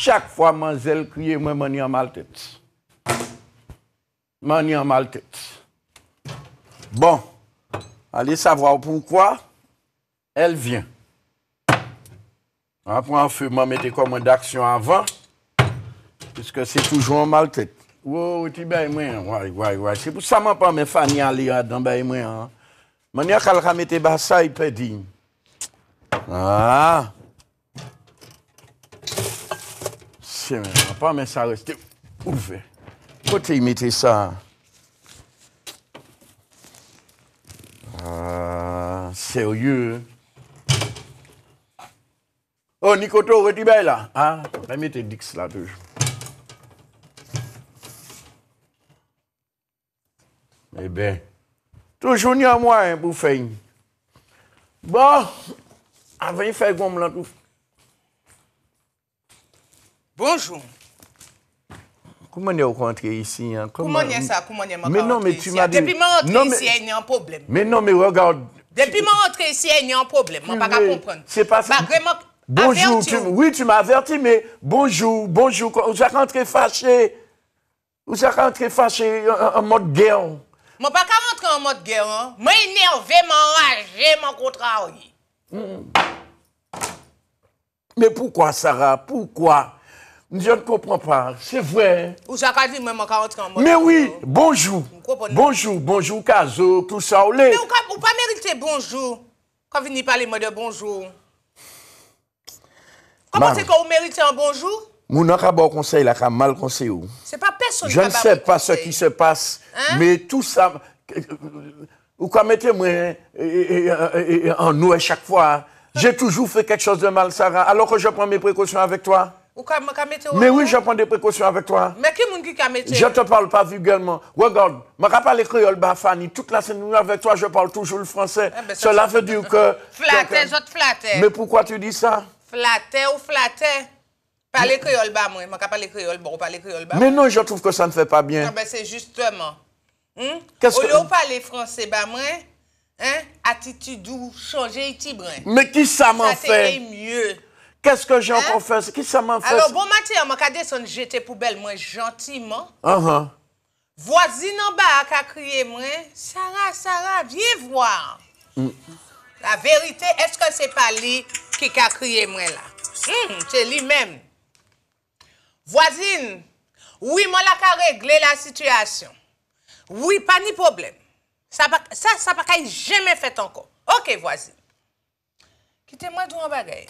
Chak fwa man zel kliye mwen man yon mal tèt. Man yon mal tèt. Bon, alè sa vwa ou poukwa, el vyen. Apo an fwe mwen mette komon d'aksyon avan. Parce que c'est toujours en mal tête. Wow, tu hein. oui. ouais, ouais. C'est pour ça que je ne pas Fanny aller dans moi. Je ne sais pas bas ça, Ah. C'est même hein. pas, mais ça reste ouvert. Côté, il mettait ça. Ah, sérieux. Oh, Nicoto, tu bailles là. Ah, je Dix là toujours. Eh bien, toujours il y a moyen hein, pour faire. Bon, avant de faire gomme, là tout. Bonjour. Comment est-ce rentré ici hein? Comment, comment est vous rentrez mais non, mais tu m'as hein? dit. Depuis mon entrée ici, il y a un problème. Mais non, mais regarde. Depuis mon entrée ici, il y a un problème. Je ne peux pas comprendre. C'est pas ça. Bah, bonjour. oui, tu m'as averti, mais bonjour, bonjour. Vous êtes rentré fâché. Vous êtes rentré fâché en, en mode guerre. Mwen pa karantikan mwen de geran, mwen enerve mwen rage mwen kontra ouye. Mwen poukwa, Sara, poukwa? Mwen jen konpon pa, se vwe. Ou jaka di mwen mwen karantikan mwen de geran. Mwen wye, bonjou, bonjou, bonjou, bonjou, kazou, tout sa ou le. Mwen poukwa merite bonjou, kon vini pale mwen de bonjou. Konpon se kon ou merite an bonjou? conseil, C'est pas Je ne sais pas ce qui se passe, hein? mais tout ça. Ou quand mettez-moi en nous à chaque fois. Hein. J'ai toujours fait quelque chose de mal, Sarah, alors que je prends mes précautions avec toi. Ou mais oui, je prends des précautions avec toi. Mais qui qui Je te parle pas vulgairement. Regarde, je ne parle créole Bafani. Toute la semaine avec toi, je parle toujours le français. Ah, ben, Cela veut dire que. Flatter, Mais pourquoi tu dis ça Flatter ou flatter bah, parle créole bas, moi. Je parle créole bon, parle créole bas. Mais non, je trouve que ça ne fait pas bien. Ah ben, c'est justement. Hein? Qu'est-ce que. lieu de parler français bas, moi, hein? attitude ou changer ici, Mais qui ça m'en fait? Ça mieux. Qu'est-ce que j'ai hein? encore fait? Qui ça m'en fait? Alors, bon matin, je vais descendre jeter poubelle, moi, gentiment. Uh -huh. Voisine en bas a crié, moi, Sarah, Sarah, viens voir. Mm. La vérité, est-ce que c'est pas lui qui a crié, moi, là? Hmm, c'est lui-même. Vwazin, oui mwen la ka regle la sityasyon. Ouipa ni problem. Sa pa kaye jeme fet anko. Ok, wwazin. Kite mwen doun wang bagay.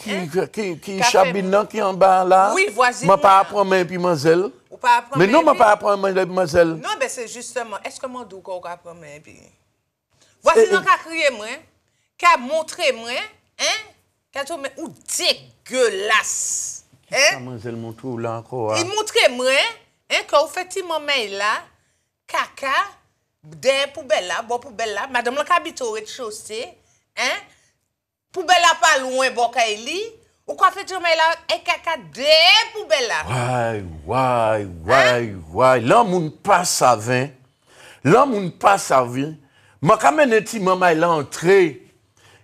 Ki chab bin nan ki anba la? Ouipa ni problem. Mwen pa apren men pi mazel? Ouipa ni problem. Men nou mwen pa apren men pi mazel? Non, be se justeman. Eske mwen doun kou ka apren men pi? Wwazin nan ka kriye mwen? Ka montre mwen? Hein? Ou degelas! Eh? Amman zèl moun tou la anko a. Ah. I moun tre mwen, anko eh, ou fè ti moun mèy la, kaka, dè pou bè la, bò pou bè la, madè moun lakabitore t'chose, an, pou bè la pa louen bò kè e li, ou kwa fè ti moun mèy la, e kaka dè pou bè la. Woy, woy, woy, woy, l'an moun pas avèn, l'an moun pas avèn, man kame nè ti moun mèy la antre,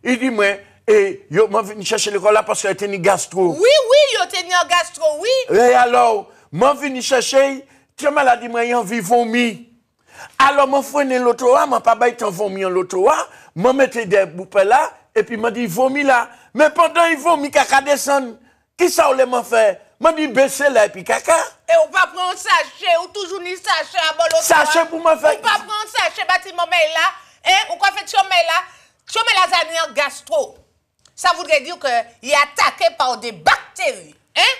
i di mwen, Et yo m'a venu chercher l'école là parce qu'elle était ni gastro. Oui, oui, yo était ni gastro, oui. Et alors, m'a venu chercher, tu maladie, moi, en vie vomi. Alors, m'a freiné l'autoa, m'a pas baillé en vomi en l'autoa, m'a metté des boupes là, et puis m'a dit, vomi là. Mais pendant il vomi, caca descend. Qui ça, on m'a fait? M'a dit, baisser là, et puis caca. Et on va prendre un sachet, ou toujours ni sachet à bol Sachet pour m'a faire. On va prendre un sachet, bâtiment, mail là, hein, on quoi faire? tu là, tu mets la en gastro ça voudrait dire que est attaqué par des bactéries. Hein?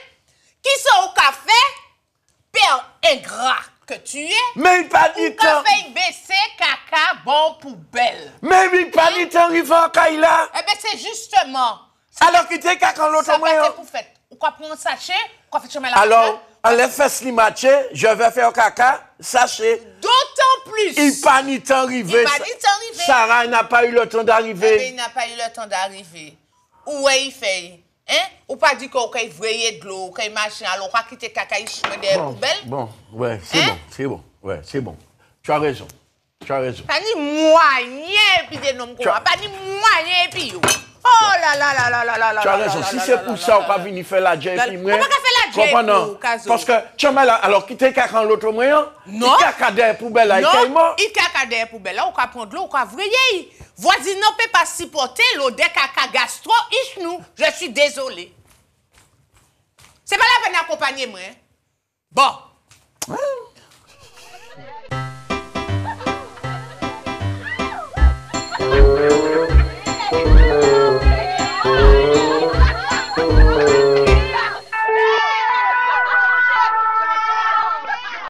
Qui sont au café, père ingrat que tu es. Mais il pas du temps. café baissé, caca, bon poubelle. Mais il pas hein? du temps, il va en Kaila. Eh bien, c'est justement. Alors qu'il était caca l'autre moyen. Ça va pour fête. Ou quoi prendre un sachet, quoi faire chemin la Alors les fesses les je vais faire caca, sachez. D'autant plus. Il pas ni temps arrivé. Il Sarah n'a pas eu le temps d'arriver. Eh ben, il n'a pas eu le temps d'arriver. Où est il fait? Hein? Ou pas dit qu'on de l'eau, qu'on alors on va quitter caca, des poubelles? Bon, ouais, c'est hein? bon, c'est bon, ouais, c'est bon. Tu as raison. Tu as raison. Pas ni moyen, Pas ni moyen, Oh là là là là là là Tu as raison. Si c'est pour ça, faire la comprends non parce que tu as alors qui t'es quand l'autre moyen non il t'a pour belle là il non il t'a des poubelles là on va prendre l'eau on va vriller voisin ne peut pas supporter l'eau des caca gastro nous je suis désolé c'est pas là pour m'accompagner, moi hein. bon hein?